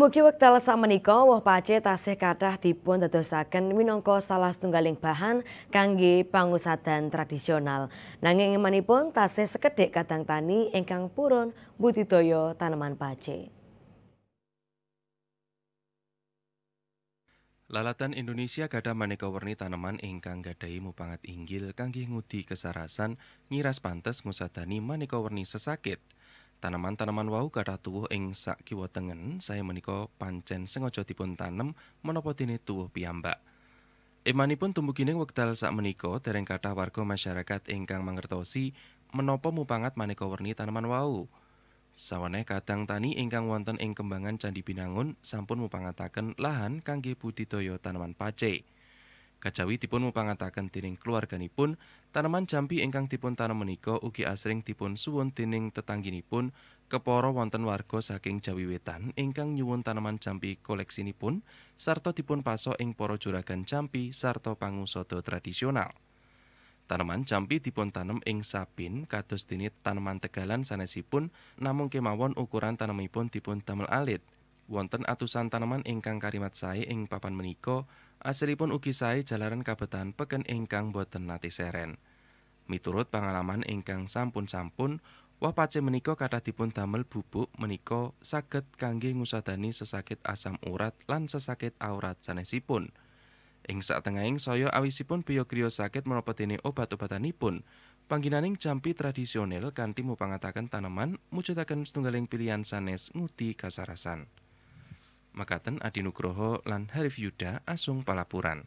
waktu wekdal menikah woh pace tasih kathah dipun dadosaken minangka salah setunggaling bahan kangge pangusadan tradisional. Nanging emanipun tasih sekedhik kadang tani ingkang purun budidaya tanaman pace. Lalatan Indonesia gada maneka warni tanaman ingkang gadai mupangat inggil kangge ngudi kesarasan ngiras pantes ngusadani maneka warni sesakit. Tanaman-tanaman wau gadhah tuwuh ing sakiwa tengen, saya menika pancen sengaja dipun tanem menapa dene tuwuh piyambak. Emanipun tumbukining wekdal sak menika dereng kathah warga masyarakat ingkang mangertosi menapa mupangat maneka werni tanaman wau. Sawaneh kadang tani ingkang wonten ing kembangan Candi Binangun sampun mupangataken lahan kangge budidaya tanaman pacek. Kajawi dipun mupangataken dening keluarganipun, tanaman jambi ingkang dipun tanam menika ugi asring dipun suwun dening tetangginipun kepara wonten warga saking Jawi Wetan ingkang nyuwun taneman jambi koleksinipun sarta dipun pasok ing para juragan jambi sarta pangusada tradisional. Tanaman jampi dipuntanem ing sapin, kados dene tanaman tegalan sanesipun namung kemawon ukuran tanamipun dipun damel alit. Wonten atusan tanaman ingkang karimat sae ing papan menika asalipun ugi sae jalaran kabetan peken ingkang boten nate seren. Miturut pengalaman ingkang sampun-sampun, wah pace menika kathah dipun damel bubuk menika saged kangge ngusadani sesakit asam urat lan sesakit aurat sanesipun. Ing satengahing saya awisipun biokrio sakit menapa dene obat-obatanipun, pangginaning jampi tradisional kanthi mupangataken tanaman mujudaken setunggaling pilihan sanes nguti kasarasan. mekaten Adinugroho lan Harif Yuda asung palapuran